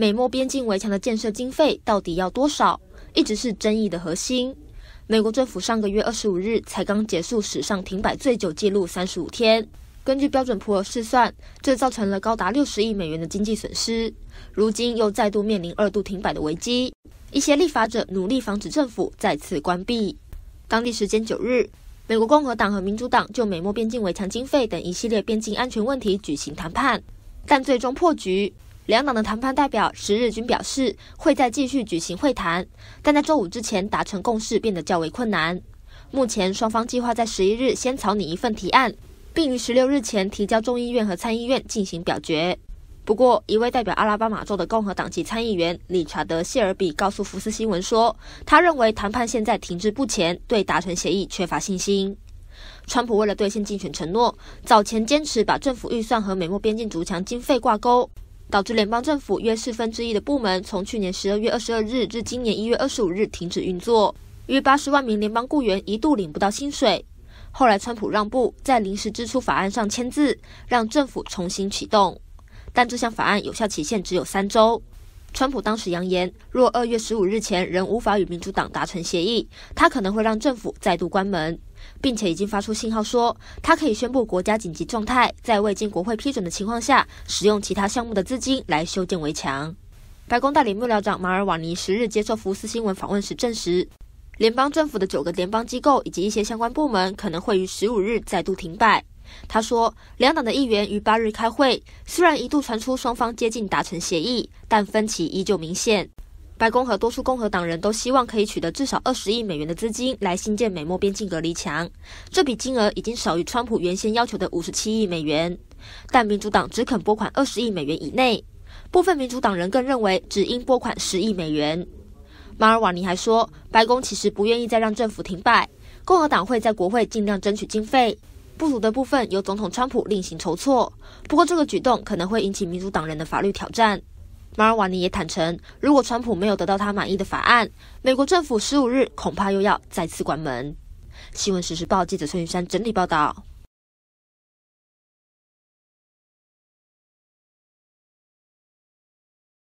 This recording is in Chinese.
美墨边境围墙的建设经费到底要多少，一直是争议的核心。美国政府上个月二十五日才刚结束史上停摆最久纪录三十五天，根据标准普尔试算，这造成了高达六十亿美元的经济损失。如今又再度面临二度停摆的危机，一些立法者努力防止政府再次关闭。当地时间九日，美国共和党和民主党就美墨边境围墙经费等一系列边境安全问题举行谈判，但最终破局。两党的谈判代表十日均表示，会再继续举行会谈，但在周五之前达成共识变得较为困难。目前双方计划在十一日先草拟一份提案，并于十六日前提交众议院和参议院进行表决。不过，一位代表阿拉巴马州的共和党籍参议员理查德·谢尔比告诉福斯新闻说，他认为谈判现在停滞不前，对达成协议缺乏信心。川普为了兑现竞选承诺，早前坚持把政府预算和美墨边境筑墙经费挂钩。导致联邦政府约四分之一的部门，从去年十二月二十二日至今年一月二十五日停止运作，约八十万名联邦雇员一度领不到薪水。后来，川普让步，在临时支出法案上签字，让政府重新启动，但这项法案有效期限只有三周。川普当时扬言，若二月十五日前仍无法与民主党达成协议，他可能会让政府再度关门，并且已经发出信号说，他可以宣布国家紧急状态，在未经国会批准的情况下，使用其他项目的资金来修建围墙。白宫代理幕僚长马尔瓦尼十日接受福斯新闻访问时证实，联邦政府的九个联邦机构以及一些相关部门可能会于十五日再度停摆。他说，两党的议员于八日开会，虽然一度传出双方接近达成协议，但分歧依旧明显。白宫和多数共和党人都希望可以取得至少二十亿美元的资金来兴建美墨边境隔离墙，这笔金额已经少于川普原先要求的五十七亿美元，但民主党只肯拨款二十亿美元以内，部分民主党人更认为只应拨款十亿美元。马尔瓦尼还说，白宫其实不愿意再让政府停摆，共和党会在国会尽量争取经费。不足的部分由总统川普另行筹措，不过这个举动可能会引起民主党人的法律挑战。马尔瓦尼也坦诚，如果川普没有得到他满意的法案，美国政府十五日恐怕又要再次关门。新闻实时报记者孙云山整理报道。